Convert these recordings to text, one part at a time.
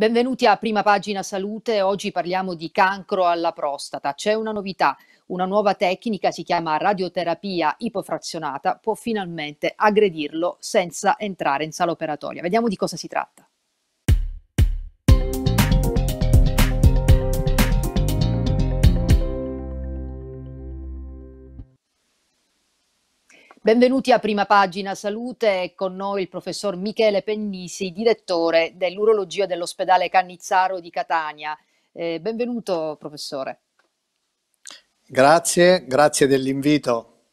Benvenuti a Prima Pagina Salute, oggi parliamo di cancro alla prostata. C'è una novità, una nuova tecnica si chiama radioterapia ipofrazionata, può finalmente aggredirlo senza entrare in sala operatoria. Vediamo di cosa si tratta. Benvenuti a Prima Pagina Salute, è con noi il professor Michele Pennisi, direttore dell'urologia dell'ospedale Cannizzaro di Catania. Eh, benvenuto professore. Grazie, grazie dell'invito.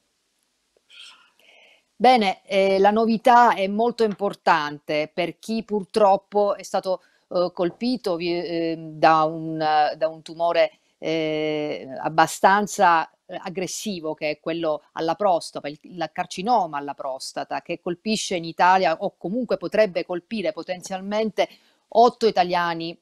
Bene, eh, la novità è molto importante per chi purtroppo è stato eh, colpito eh, da un, da, un, tumore eh, abbastanza eh, aggressivo che è quello alla prostata, il, il carcinoma alla prostata che colpisce in Italia o comunque potrebbe colpire potenzialmente 8 italiani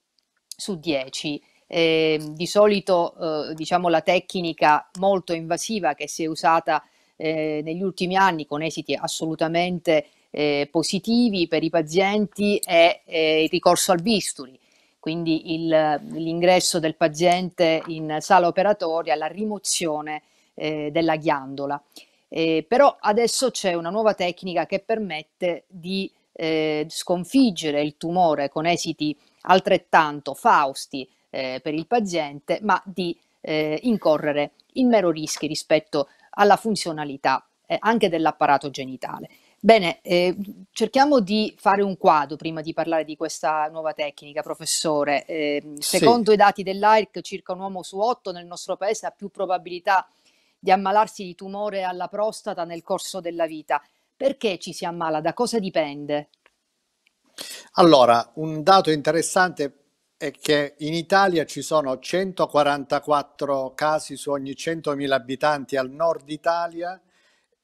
su 10. Eh, di solito eh, diciamo la tecnica molto invasiva che si è usata eh, negli ultimi anni con esiti assolutamente eh, positivi per i pazienti è eh, il ricorso al bisturi quindi il, l'ingresso del paziente in sala operatoria, la rimozione eh, della ghiandola. Eh, però adesso c'è una nuova tecnica che permette di eh, sconfiggere il tumore con esiti altrettanto fausti eh, per il paziente, ma di eh, incorrere in mero rischi rispetto alla funzionalità eh, anche dell'apparato genitale. Bene, eh, cerchiamo di fare un quadro prima di parlare di questa nuova tecnica, professore. Eh, secondo sì. i dati dell'AIRC, circa un uomo su otto nel nostro paese ha più probabilità di ammalarsi di tumore alla prostata nel corso della vita. Perché ci si ammala? Da cosa dipende? Allora, un dato interessante è che in Italia ci sono 144 casi su ogni 100.000 abitanti al nord Italia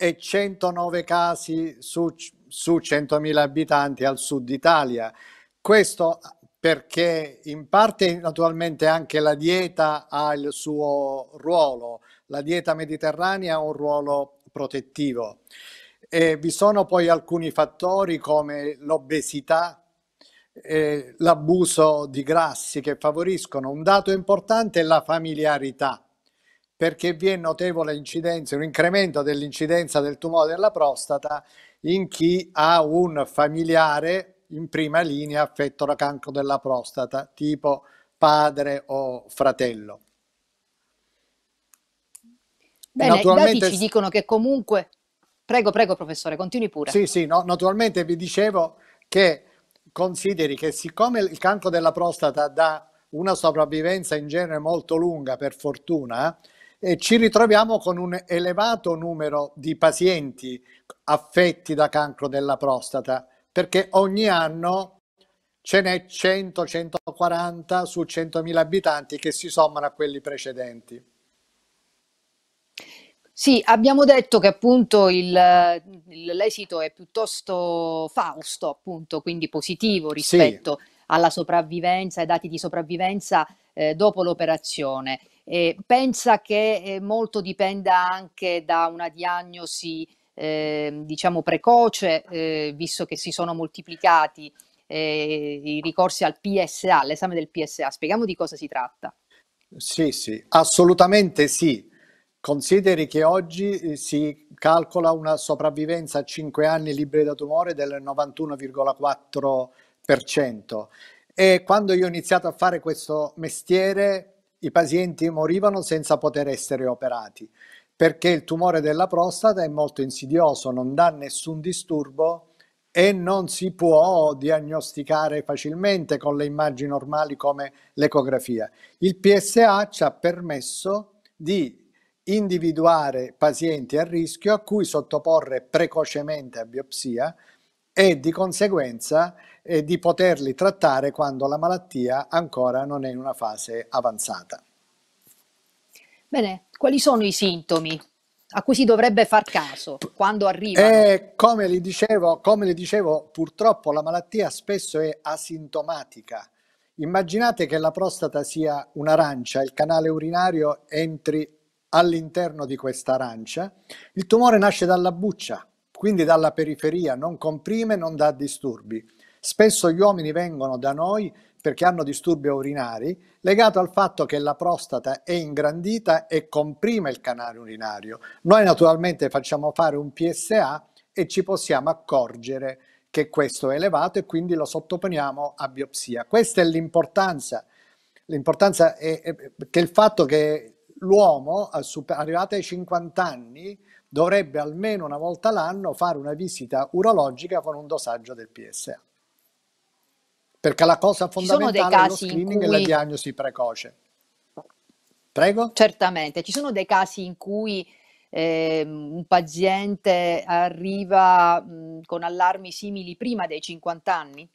e 109 casi su, su 100.000 abitanti al sud Italia. Questo perché in parte naturalmente anche la dieta ha il suo ruolo, la dieta mediterranea ha un ruolo protettivo. E vi sono poi alcuni fattori come l'obesità, eh, l'abuso di grassi che favoriscono. Un dato importante è la familiarità perché vi è notevole incidenza, un incremento dell'incidenza del tumore della prostata in chi ha un familiare in prima linea affetto da cancro della prostata, tipo padre o fratello. Bene, i dati ci dicono che comunque... Prego, prego professore, continui pure. Sì, sì, no, naturalmente vi dicevo che consideri che siccome il cancro della prostata dà una sopravvivenza in genere molto lunga, per fortuna, e ci ritroviamo con un elevato numero di pazienti affetti da cancro della prostata, perché ogni anno ce n'è 100-140 su 100.000 abitanti che si sommano a quelli precedenti. Sì, abbiamo detto che appunto il, l'esito è piuttosto fausto, appunto, quindi positivo rispetto sì. alla sopravvivenza, ai dati di sopravvivenza eh, dopo l'operazione. Eh, pensa che eh, molto dipenda anche da una diagnosi eh, diciamo precoce, eh, visto che si sono moltiplicati eh, i ricorsi al PSA, l'esame del PSA. Spieghiamo di cosa si tratta. Sì, sì, assolutamente sì. Consideri che oggi si calcola una sopravvivenza a 5 anni liberi da tumore del 91,4%. E quando io ho iniziato a fare questo mestiere, i pazienti morivano senza poter essere operati perché il tumore della prostata è molto insidioso, non dà nessun disturbo e non si può diagnosticare facilmente con le immagini normali come l'ecografia. Il PSA ci ha permesso di individuare pazienti a rischio a cui sottoporre precocemente a biopsia e di conseguenza eh, di poterli trattare quando la malattia ancora non è in una fase avanzata. Bene, quali sono i sintomi a cui si dovrebbe far caso quando arriva? Eh, come, le dicevo, purtroppo la malattia spesso è asintomatica. Immaginate che la prostata sia un'arancia, il canale urinario entri all'interno di questa arancia, il tumore nasce dalla buccia, quindi dalla periferia, non comprime, non dà disturbi. Spesso gli uomini vengono da noi perché hanno disturbi urinari, legato al fatto che la prostata è ingrandita e comprime il canale urinario. Noi naturalmente facciamo fare un PSA e ci possiamo accorgere che questo è elevato e quindi lo sottoponiamo a biopsia. Questa è l'importanza, l'importanza è, è, che il fatto che l'uomo, arrivato ai 50 anni, dovrebbe almeno una volta l'anno fare una visita urologica con un dosaggio del PSA. Perché la cosa fondamentale è lo screening cui... e la diagnosi precoce. Prego? Certamente, ci sono dei casi in cui eh, un paziente arriva mh, con allarmi simili prima dei 50 anni?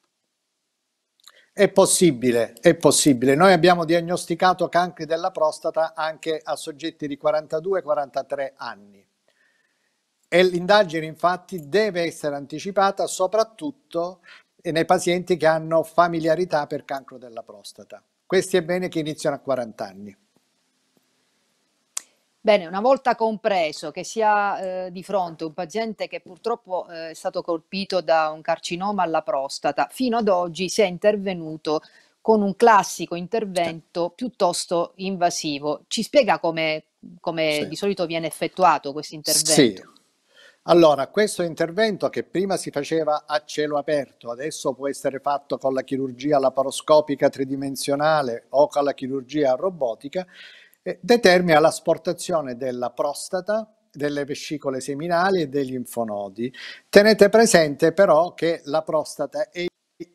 È possibile, è possibile. Noi abbiamo diagnosticato cancri della prostata anche a soggetti di 42-43 anni. E l'indagine infatti deve essere anticipata soprattutto nei pazienti che hanno familiarità per cancro della prostata. Questi è bene che iniziano a 40 anni. Bene, una volta compreso che si ha eh, di fronte un paziente che purtroppo eh, è stato colpito da un carcinoma alla prostata, fino ad oggi si è intervenuto con un classico intervento piuttosto invasivo. Ci spiega come, come sì. di solito viene effettuato questo intervento? Sì. Allora, questo intervento che prima si faceva a cielo aperto, adesso può essere fatto con la chirurgia laparoscopica tridimensionale o con la chirurgia robotica, eh, determina l'asportazione della prostata, delle vescicole seminali e degli infonodi. Tenete presente però che la prostata è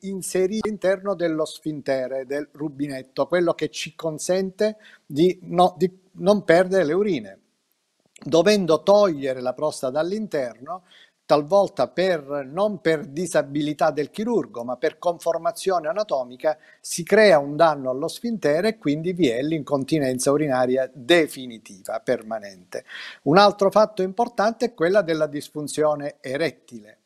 inserita all'interno dello sfintere, del rubinetto, quello che ci consente di, no, di non perdere le urine. Dovendo togliere la prostata dall'interno, talvolta per, non per disabilità del chirurgo, ma per conformazione anatomica, si crea un danno allo sfintere e quindi vi è l'incontinenza urinaria definitiva, permanente. Un altro fatto importante è quella della disfunzione erettile.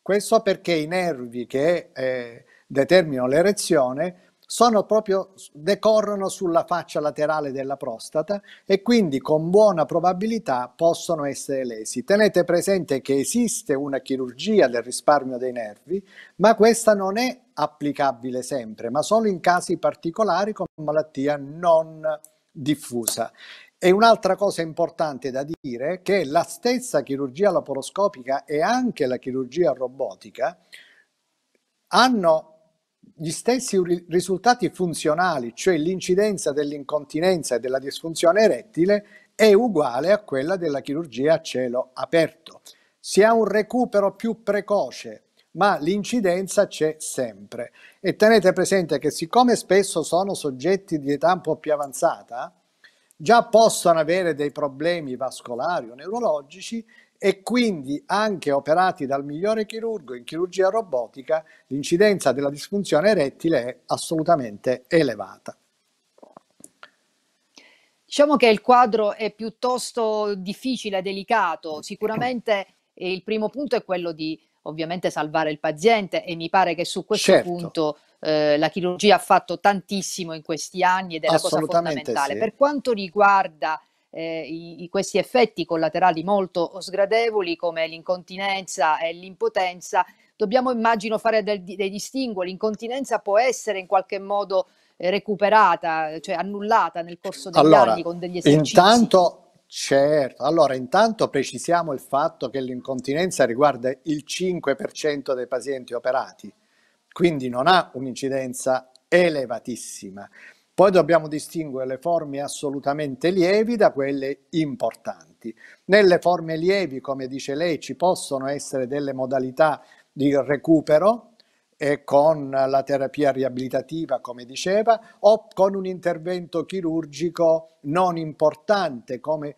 Questo perché i nervi che eh, determinano l'erezione sono proprio, decorrono sulla faccia laterale della prostata e quindi con buona probabilità possono essere lesi. Tenete presente che esiste una chirurgia del risparmio dei nervi, ma questa non è applicabile sempre, ma solo in casi particolari con malattia non diffusa. E un'altra cosa importante da dire è che la stessa chirurgia laparoscopica e anche la chirurgia robotica hanno gli stessi risultati funzionali, cioè l'incidenza dell'incontinenza e della disfunzione erettile, è uguale a quella della chirurgia a cielo aperto. Si ha un recupero più precoce, ma l'incidenza c'è sempre. E tenete presente che siccome spesso sono soggetti di età un po' più avanzata, già possono avere dei problemi vascolari o neurologici e quindi anche operati dal migliore chirurgo in chirurgia robotica l'incidenza della disfunzione erettile è assolutamente elevata. Diciamo che il quadro è piuttosto difficile, delicato, sicuramente eh, il primo punto è quello di ovviamente salvare il paziente e mi pare che su questo certo. punto eh, la chirurgia ha fatto tantissimo in questi anni ed è la cosa fondamentale. Sì. Per quanto riguarda eh, i, questi effetti collaterali molto sgradevoli come l'incontinenza e l'impotenza, dobbiamo immagino fare del, dei distinguo. L'incontinenza può essere in qualche modo eh, recuperata, cioè annullata nel corso degli allora, anni con degli esercizi. Intanto, certo, allora intanto precisiamo il fatto che l'incontinenza riguarda il 5% dei pazienti operati, quindi non ha un'incidenza elevatissima. Poi dobbiamo distinguere le forme assolutamente lievi da quelle importanti. Nelle forme lievi, come dice lei, ci possono essere delle modalità di recupero e eh, con la terapia riabilitativa, come diceva, o con un intervento chirurgico non importante, come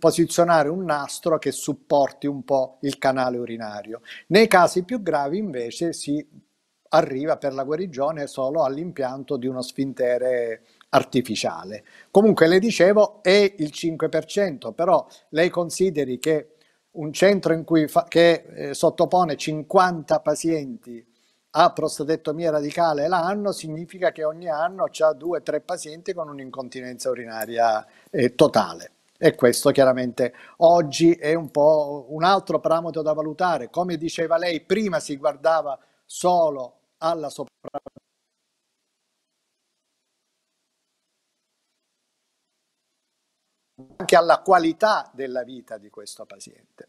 posizionare un nastro che supporti un po' il canale urinario. Nei casi più gravi invece si arriva per la guarigione solo all'impianto di uno sfintere artificiale. Comunque le dicevo è il 5%, però lei consideri che un centro fa, che eh, sottopone 50 pazienti a prostatectomia radicale l'anno significa che ogni anno ha o tre pazienti con un'incontinenza urinaria eh, totale. E questo chiaramente oggi è un po' un altro parametro da valutare. Come diceva lei, prima si guardava solo alla sopravvivenza. anche alla qualità della vita di questo paziente.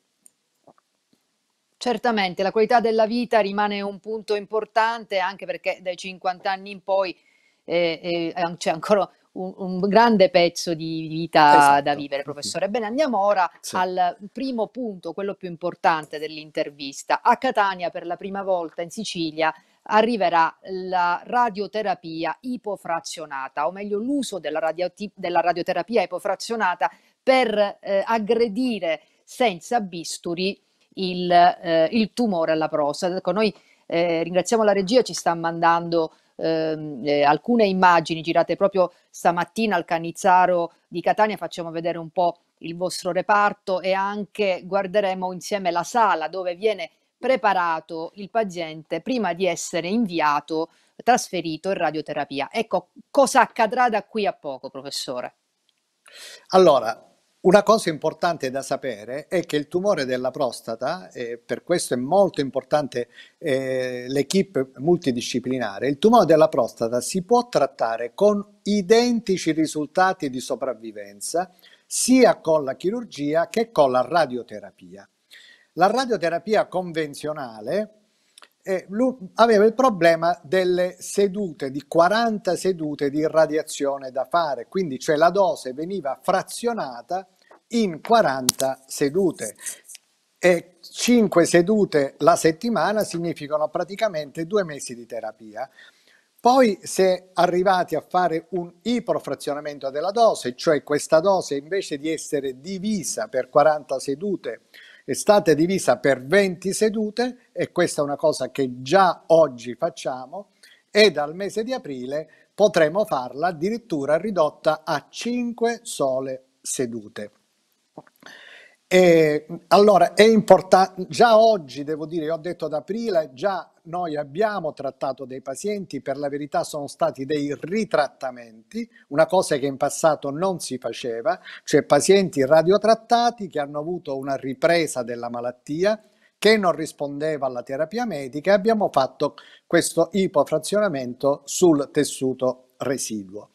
Certamente, la qualità della vita rimane un punto importante anche perché dai 50 anni in poi eh, eh, c'è ancora un, un, grande pezzo di vita esatto. da vivere, mhm. professore. Bene, andiamo ora sì. al primo punto, quello più importante dell'intervista. A Catania per la prima volta in Sicilia arriverà la radioterapia ipofrazionata, o meglio l'uso della, radio, della radioterapia ipofrazionata per eh, aggredire senza bisturi il, eh, il tumore alla prostata. Ecco, noi eh, ringraziamo la regia, ci sta mandando Ehm, eh, alcune immagini girate proprio stamattina al Canizzaro di Catania, facciamo vedere un po' il vostro reparto e anche guarderemo insieme la sala dove viene preparato il paziente prima di essere inviato, trasferito in radioterapia. Ecco, cosa accadrà da qui a poco, professore? Allora, una cosa importante da sapere è che il tumore della prostata, e per questo è molto importante eh, l'equipe multidisciplinare, il tumore della prostata si può trattare con identici risultati di sopravvivenza sia con la chirurgia che con la radioterapia. La radioterapia convenzionale eh, aveva il problema delle sedute, di 40 sedute di irradiazione da fare, quindi cioè la dose veniva frazionata in 40 sedute e 5 sedute la settimana significano praticamente due mesi di terapia. Poi si è arrivati a fare un iprofrazionamento della dose, cioè questa dose invece di essere divisa per 40 sedute è stata divisa per 20 sedute e questa è una cosa che già oggi facciamo e dal mese di aprile potremo farla addirittura ridotta a 5 sole sedute. E, allora, è importante, già oggi devo dire, ho detto ad aprile, già noi abbiamo trattato dei pazienti, per la verità sono stati dei ritrattamenti, una cosa che in passato non si faceva, cioè pazienti radiotrattati che hanno avuto una ripresa della malattia che non rispondeva alla terapia medica e abbiamo fatto questo ipofrazionamento sul tessuto residuo.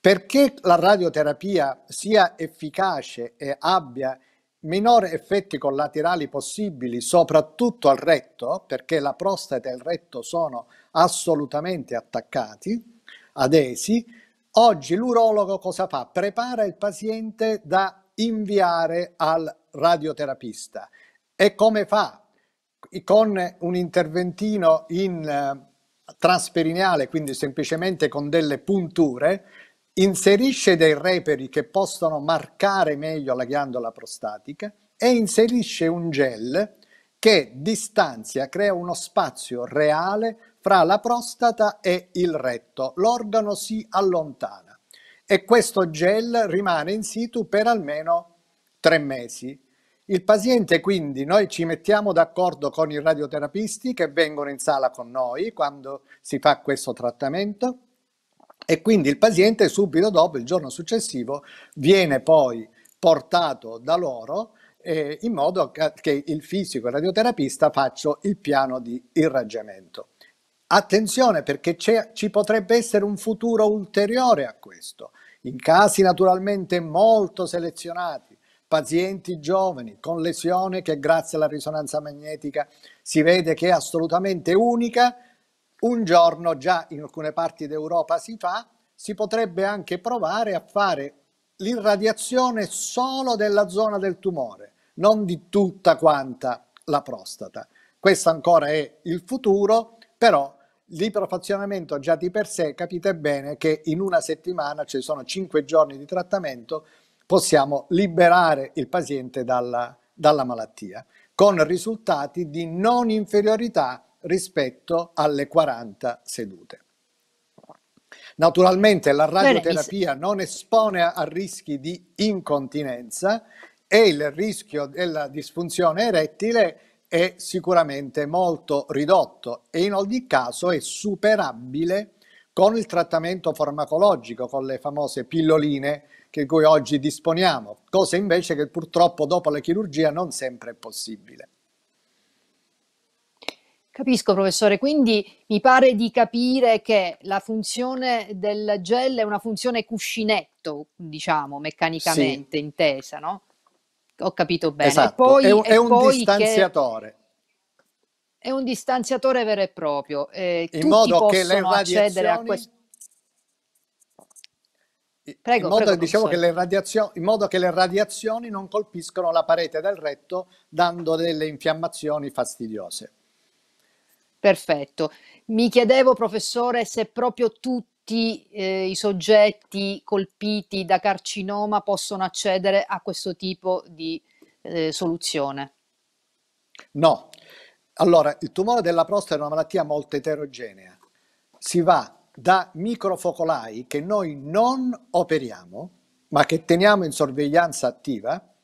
Perché la radioterapia sia efficace e abbia minore effetti collaterali possibili, soprattutto al retto, perché la prostata e il retto sono assolutamente attaccati, adesi. Oggi l'urologo cosa fa? Prepara il paziente da inviare al radioterapista. E come fa? Con un interventino in eh, transperineale, quindi semplicemente con delle punture, inserisce dei reperi che possono marcare meglio la ghiandola prostatica e inserisce un gel che distanzia, crea uno spazio reale fra la prostata e il retto. L'organo si allontana e questo gel rimane in situ per almeno tre mesi. Il paziente quindi, noi ci mettiamo d'accordo con i radioterapisti che vengono in sala con noi quando si fa questo trattamento e quindi il paziente subito dopo, il giorno successivo, viene poi portato da loro eh, in modo che il fisico e il radioterapista faccia il piano di irraggiamento. Attenzione perché ci potrebbe essere un futuro ulteriore a questo, in casi naturalmente molto selezionati, pazienti giovani con lesione che grazie alla risonanza magnetica si vede che è assolutamente unica un giorno già in alcune parti d'Europa si fa, si potrebbe anche provare a fare l'irradiazione solo della zona del tumore, non di tutta quanta la prostata. Questo ancora è il futuro, però l'iprofazionamento già di per sé capite bene che in una settimana, ci cioè sono cinque giorni di trattamento, possiamo liberare il paziente dalla, dalla malattia, con risultati di non inferiorità rispetto alle 40 sedute. Naturalmente la radioterapia non espone a rischi di incontinenza e il rischio della disfunzione erettile è sicuramente molto ridotto e in ogni caso è superabile con il trattamento farmacologico, con le famose pilloline di cui oggi disponiamo, cosa invece che purtroppo dopo la chirurgia non sempre è possibile. Capisco, professore. Quindi mi pare di capire che la funzione del gel è una funzione cuscinetto, diciamo, meccanicamente sì. intesa, no? Ho capito bene. Esatto. Poi, è un, è un distanziatore. È un distanziatore vero e proprio. Eh, in modo che le radiazioni... Questo... Prego, in, modo, prego, diciamo che le in modo che le radiazioni non colpiscono la parete del retto dando delle infiammazioni fastidiose. Perfetto. Mi chiedevo, professore, se proprio tutti eh, i soggetti colpiti da carcinoma possono accedere a questo tipo di eh, soluzione. No. Allora, il tumore della prostata è una malattia molto eterogenea. Si va da microfocolai che noi non operiamo, ma che teniamo in sorveglianza attiva,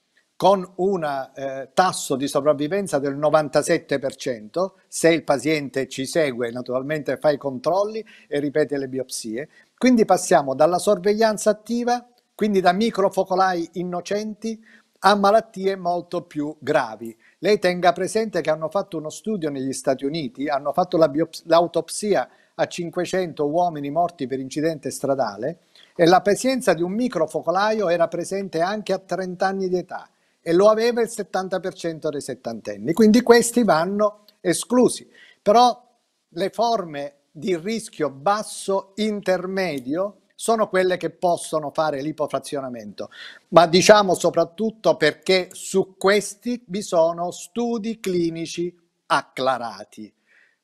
con un eh, tasso di sopravvivenza del 97%, se il paziente ci segue naturalmente fa i controlli e ripete le biopsie. Quindi passiamo dalla sorveglianza attiva, quindi da microfocolai innocenti, a malattie molto più gravi. Lei tenga presente che hanno fatto uno studio negli Stati Uniti, hanno fatto l'autopsia a 500 uomini morti per incidente stradale e la presenza di un microfocolaio era presente anche a 30 anni di età e lo aveva il 70% dei settantenni, quindi questi vanno esclusi. Però le forme di rischio basso intermedio sono quelle che possono fare l'ipofrazionamento, ma diciamo soprattutto perché su questi vi sono studi clinici acclarati.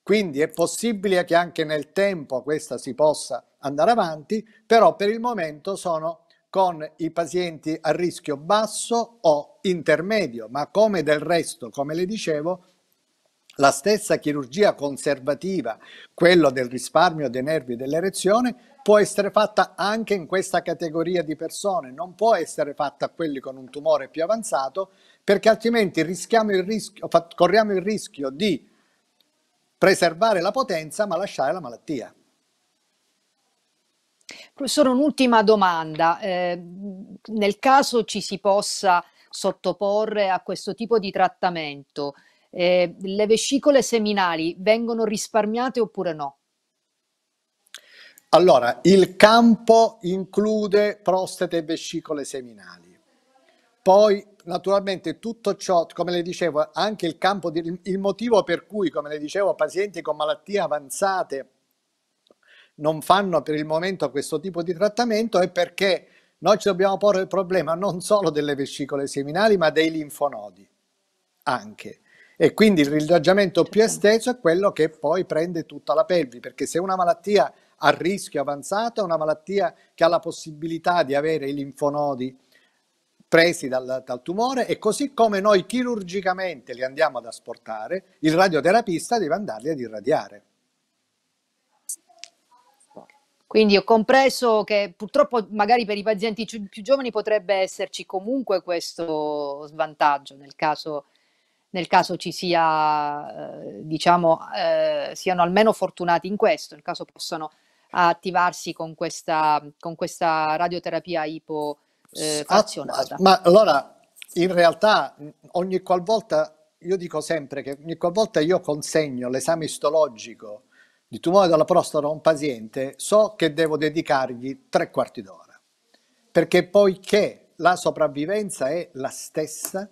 Quindi è possibile che anche nel tempo questa si possa andare avanti, però per il momento sono con i pazienti a rischio basso o intermedio, ma come del resto, come le dicevo, la stessa chirurgia conservativa, quello del risparmio dei nervi dell'erezione, può essere fatta anche in questa categoria di persone, non può essere fatta a quelli con un tumore più avanzato, perché altrimenti rischiamo il rischio, corriamo il rischio di preservare la potenza ma lasciare la malattia. Professore, un'ultima domanda. Eh, nel caso ci si possa sottoporre a questo tipo di trattamento, eh, le vescicole seminali vengono risparmiate oppure no? Allora, il campo include prostate e vescicole seminali. Poi naturalmente tutto ciò, come le dicevo, anche il campo di, il motivo per cui, come le dicevo, pazienti con malattie avanzate non fanno per il momento questo tipo di trattamento è perché noi ci dobbiamo porre il problema non solo delle vescicole seminali, ma dei linfonodi anche. E quindi il rilaggiamento più certo. esteso è quello che poi prende tutta la pelvi, perché se una malattia a rischio avanzato è una malattia che ha la possibilità di avere i linfonodi presi dal, dal, tumore e così come noi chirurgicamente li andiamo ad asportare, il radioterapista deve andarli ad irradiare. Quindi ho compreso che purtroppo magari per i pazienti più giovani potrebbe esserci comunque questo svantaggio nel caso, nel caso ci sia, eh, diciamo, eh, siano almeno fortunati in questo, nel caso possano attivarsi con questa, con questa radioterapia ipofazionata. Eh, ah, ma allora, in realtà, ogni qualvolta, io dico sempre che ogni qualvolta io consegno l'esame istologico di tumore della prostata a un paziente, so che devo dedicargli tre quarti d'ora, perché poiché la sopravvivenza è la stessa,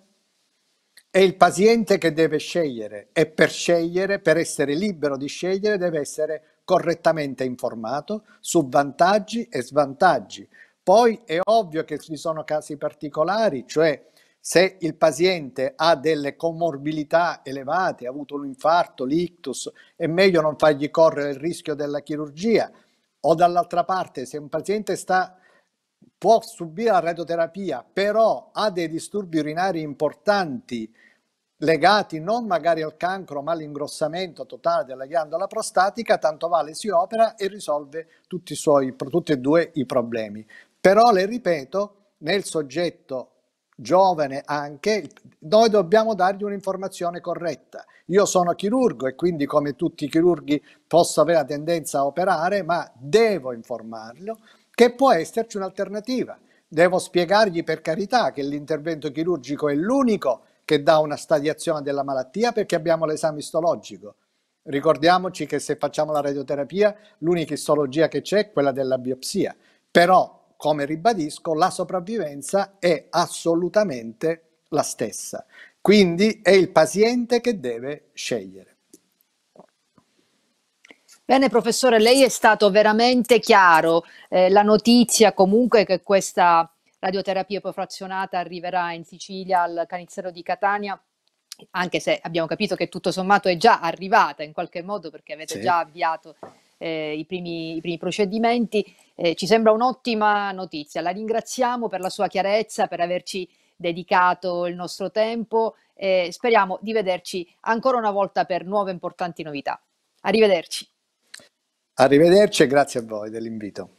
è il paziente che deve scegliere e per scegliere, per essere libero di scegliere, deve essere correttamente informato su vantaggi e svantaggi. Poi è ovvio che ci sono casi particolari, cioè se il paziente ha delle comorbilità elevate, ha avuto un infarto, l'ictus, è meglio non fargli correre il rischio della chirurgia. O dall'altra parte, se un paziente sta può subire la radioterapia, però ha dei disturbi urinari importanti legati non magari al cancro ma all'ingrossamento totale della ghiandola prostatica, tanto vale si opera e risolve tutti, i suoi, tutti e due i problemi. Però le ripeto, nel soggetto giovane anche, noi dobbiamo dargli un'informazione corretta. Io sono chirurgo e quindi come tutti i chirurghi posso avere la tendenza a operare, ma devo informarlo che può esserci un'alternativa. Devo spiegargli per carità che l'intervento chirurgico è l'unico che dà una stadiazione della malattia perché abbiamo l'esame istologico. Ricordiamoci che se facciamo la radioterapia l'unica istologia che c'è è quella della biopsia, però come ribadisco, la sopravvivenza è assolutamente la stessa. Quindi è il paziente che deve scegliere. Bene professore, lei è stato veramente chiaro. Eh, la notizia comunque che questa radioterapia profrazionata arriverà in Sicilia al Canizzero di Catania, anche se abbiamo capito che tutto sommato è già arrivata in qualche modo perché avete sì. già avviato eh, i, primi, i, primi, procedimenti. Eh, ci sembra un'ottima notizia. La ringraziamo per la sua chiarezza, per averci dedicato il nostro tempo e speriamo di vederci ancora una volta per nuove importanti novità. Arrivederci. Arrivederci e grazie a voi dell'invito.